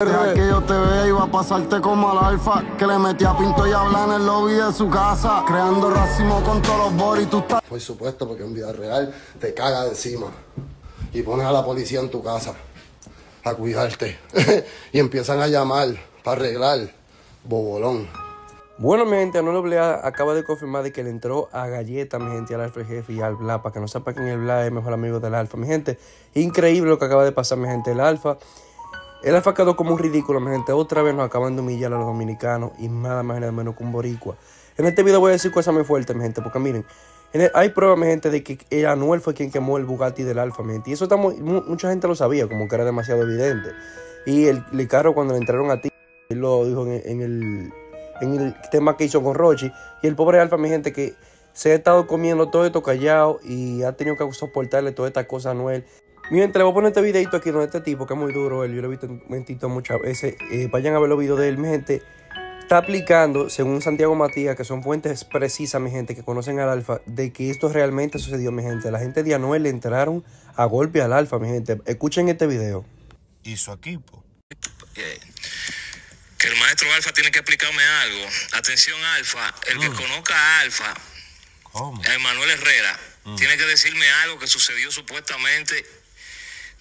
Eh, que yo te vea y va a pasarte como al alfa Que le metía pinto y habla en el lobby de su casa Creando racimo con todos los y tú estás Por supuesto, porque en vida real te caga encima Y pones a la policía en tu casa A cuidarte Y empiezan a llamar para arreglar Bobolón bueno, mi gente, Anuel Oblea acaba de confirmar de que le entró a galleta, mi gente, al Alfa Jefe y al Bla. Para que no sepa quién el Bla es mejor amigo del Alfa, mi gente. Increíble lo que acaba de pasar, mi gente. El Alfa el Alfa quedó como un ridículo, mi gente. Otra vez nos acaban de humillar a los dominicanos y nada más nada menos que un boricua. En este video voy a decir cosas muy fuertes, mi gente, porque miren, hay pruebas, mi gente, de que Anuel fue quien quemó el Bugatti del Alfa, mi gente. Y eso está mucha gente lo sabía, como que era demasiado evidente. Y el, carro cuando le entraron a ti, lo dijo en, el, tema que hizo con Rochi. Y el pobre Alfa, mi gente, que se ha estado comiendo todo esto callado y ha tenido que soportarle toda esta cosa a Anuel. Mientras voy a poner este videito aquí donde este tipo, que es muy duro, él, yo lo he visto un momentito muchas veces. Eh, vayan a ver los videos de él, mi gente. Está aplicando, según Santiago Matías, que son fuentes precisas, mi gente, que conocen al Alfa, de que esto realmente sucedió, mi gente. La gente de Anuel le entraron a golpe al Alfa, mi gente. Escuchen este video. Y su equipo. Eh, que el maestro Alfa tiene que explicarme algo. Atención, Alfa. El que mm. conozca a Alfa, a Emanuel Herrera, mm. tiene que decirme algo que sucedió supuestamente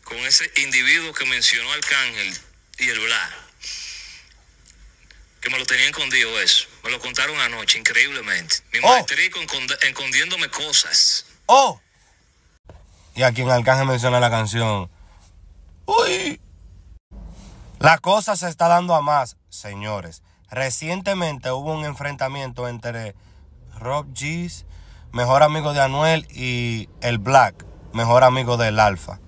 con ese individuo que mencionó Arcángel y el Bla. Que me lo tenía escondido eso. Me lo contaron anoche, increíblemente. Mi oh. maestrico escondiéndome cosas. ¡Oh! Y aquí en Arcángel menciona la canción. ¡Uy! La cosa se está dando a más, señores. Recientemente hubo un enfrentamiento entre Rob G's, mejor amigo de Anuel, y el Black, mejor amigo del Alfa.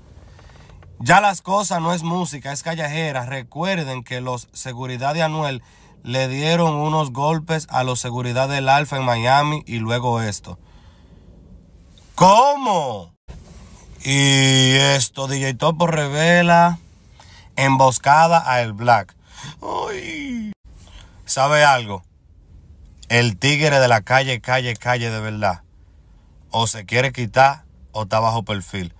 Ya las cosas no es música, es callejera. Recuerden que los seguridad de Anuel le dieron unos golpes a los seguridad del Alfa en Miami y luego esto. ¿Cómo? Y esto, DJ Topo revela emboscada a El Black. ¿Sabe algo? El tigre de la calle, calle, calle de verdad. O se quiere quitar o está bajo perfil.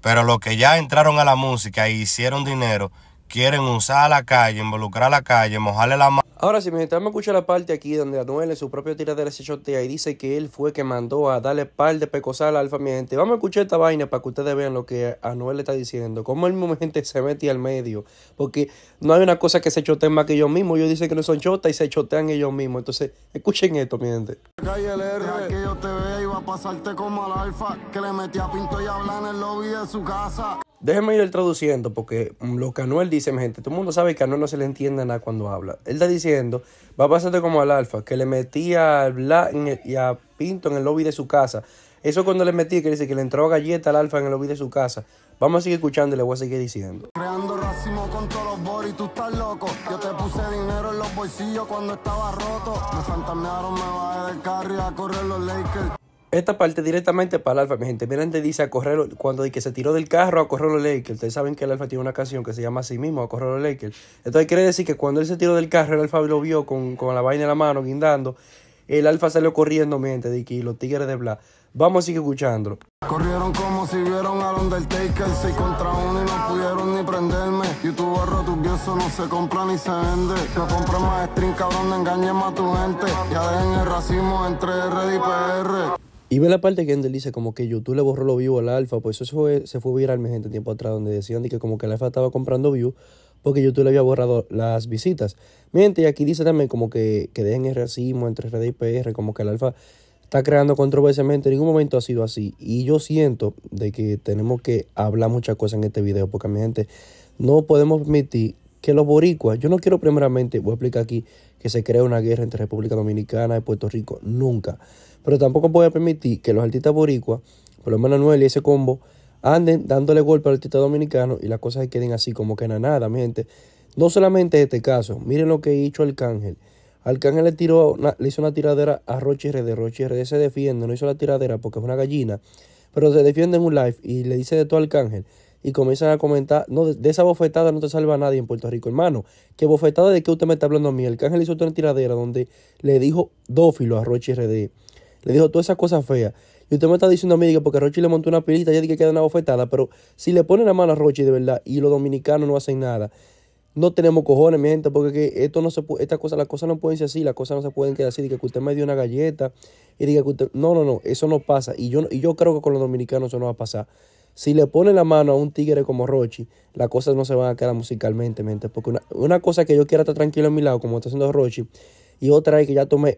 Pero los que ya entraron a la música y e hicieron dinero, quieren usar a la calle, involucrar a la calle, mojarle la mano. Ahora, sí, mi gente, vamos a escuchar la parte aquí donde Anuel en su propio de se chotea y dice que él fue que mandó a darle par de pecosal al alfa, mi gente, vamos a escuchar esta vaina para que ustedes vean lo que Anuel le está diciendo, cómo el mismo gente se mete al medio, porque no hay una cosa que se choteen más que ellos mismos, ellos dicen que no son chotas y se chotean ellos mismos, entonces escuchen esto, mi gente. que yo te vea, a pasarte como al alfa, que le metía pinto y hablar en el lobby de su casa. Déjenme ir traduciendo porque mm, lo que Anuel dice, mi gente, todo el mundo sabe que a Anuel no se le entiende nada cuando habla. Él está diciendo, va a pasarte como al alfa, que le metía a Black y a Pinto en el lobby de su casa. Eso cuando le metí, que dice que le entró galleta al alfa en el lobby de su casa. Vamos a seguir escuchando y le voy a seguir diciendo. Creando racimo con todos los tú estás loco. Yo te puse dinero en los bolsillos cuando estaba roto. Me me a correr los Lakers. Esta parte directamente para el Alfa, mi gente. Miren, te dice a correr, cuando que se tiró del carro a correr los Lakers. Ustedes saben que el Alfa tiene una canción que se llama así mismo, a correr los Lakers. Entonces quiere decir que cuando él se tiró del carro, el Alfa lo vio con, la vaina en la mano, guindando. El Alfa salió corriendo, mi gente, de que los Tigres de Bla. Vamos a seguir escuchándolo. Corrieron como si vieron al Undertaker 6 contra uno y no pudieron ni prenderme YouTube barro eso no se compra ni se vende No compra más stream cabrón, engañen más a tu gente Ya dejen el racismo entre RD y PR y ve la parte que él dice como que YouTube le borró lo vivo al alfa, pues eso se fue viral mi gente tiempo atrás, donde decían que como que la alfa estaba comprando view porque YouTube le había borrado las visitas. Mi gente, y aquí dice también como que, que dejen el racismo entre RD y PR, como que el alfa está creando controversia, mi gente, en ningún momento ha sido así. Y yo siento de que tenemos que hablar muchas cosas en este video, porque mi gente, no podemos permitir que los boricuas, yo no quiero primeramente, voy a explicar aquí, que se crea una guerra entre República Dominicana y Puerto Rico, nunca. Pero tampoco voy a permitir que los artistas boricuas, por lo menos Manuel y ese combo, anden dándole golpe al artista dominicano y las cosas se queden así como que nada, mi gente. No solamente este caso, miren lo que hizo Arcángel. Arcángel le, tiró le hizo una tiradera a Roche De Roche se defiende, no hizo la tiradera porque es una gallina, pero se defiende en un live y le dice de todo Arcángel y comienzan a comentar, no, de, esa bofetada no te salva a nadie en Puerto Rico, hermano. ¿Qué bofetada de qué usted me está hablando a mí? El cángel hizo una tiradera donde le dijo dófilo a Roche RD. Le dijo todas esas cosas feas. Y usted me está diciendo a mí diga porque Rochi le montó una pilita, ya dije que queda una bofetada, pero si le ponen la mano a Rochi de verdad y los dominicanos no hacen nada, no tenemos cojones, mi gente, porque esto no se esta cosa, las cosas no pueden ser así, las cosas no se pueden quedar así, de que usted me dio una galleta y diga que usted, no, no, no, eso no pasa y yo y yo creo que con los dominicanos eso no va a pasar. Si le pone la mano a un tigre como Rochi, las cosas no se van a quedar musicalmente, mente. Porque una, cosa es que yo quiera estar tranquilo a mi lado, como está haciendo Rochi, y otra es que ya tú me,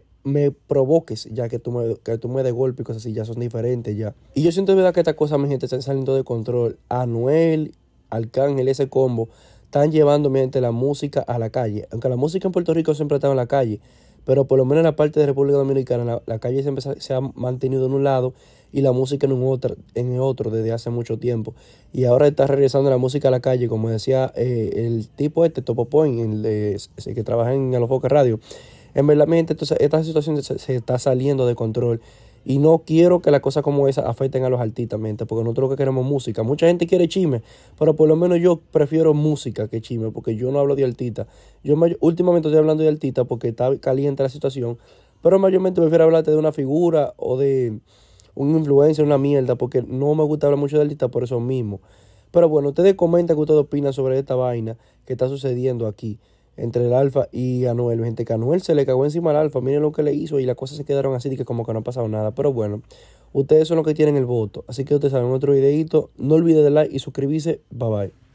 provoques, ya que tú, me, que tú me de golpe y cosas así, ya son diferentes ya. Y yo siento verdad que estas cosas, mi gente, están saliendo de control. Anuel, Arcángel, ese combo, están llevando, mi gente, la música a la calle. Aunque la música en Puerto Rico siempre está en la calle pero por lo menos en la parte de República Dominicana la, calle siempre se ha mantenido en un lado y la música en, un otro, en el otro desde hace mucho tiempo. Y ahora está regresando la música a la calle, como decía eh, el tipo este, Topo Point, el, que trabaja en Alofoca Radio. En verdad, entonces, esta situación se está saliendo de control y no quiero que las cosas como esa afecten a los artistas, porque nosotros lo que queremos música. Mucha gente quiere chisme, pero por lo menos yo prefiero música que chisme, porque yo no hablo de artistas. Yo últimamente estoy hablando de artistas porque está caliente la situación, pero mayormente prefiero hablarte de una figura o de un influencer, una mierda, porque no me gusta hablar mucho de artistas por eso mismo. Pero bueno, ustedes comenten qué ustedes opinan sobre esta vaina que está sucediendo aquí entre el Alfa y Anuel. Gente, que Anuel se le cagó encima al Alfa. Miren lo que le hizo y las cosas se quedaron así, que como que no ha pasado nada. Pero bueno, ustedes son los que tienen el voto. Así que ustedes saben otro videito. No olviden de like y suscribirse. Bye bye.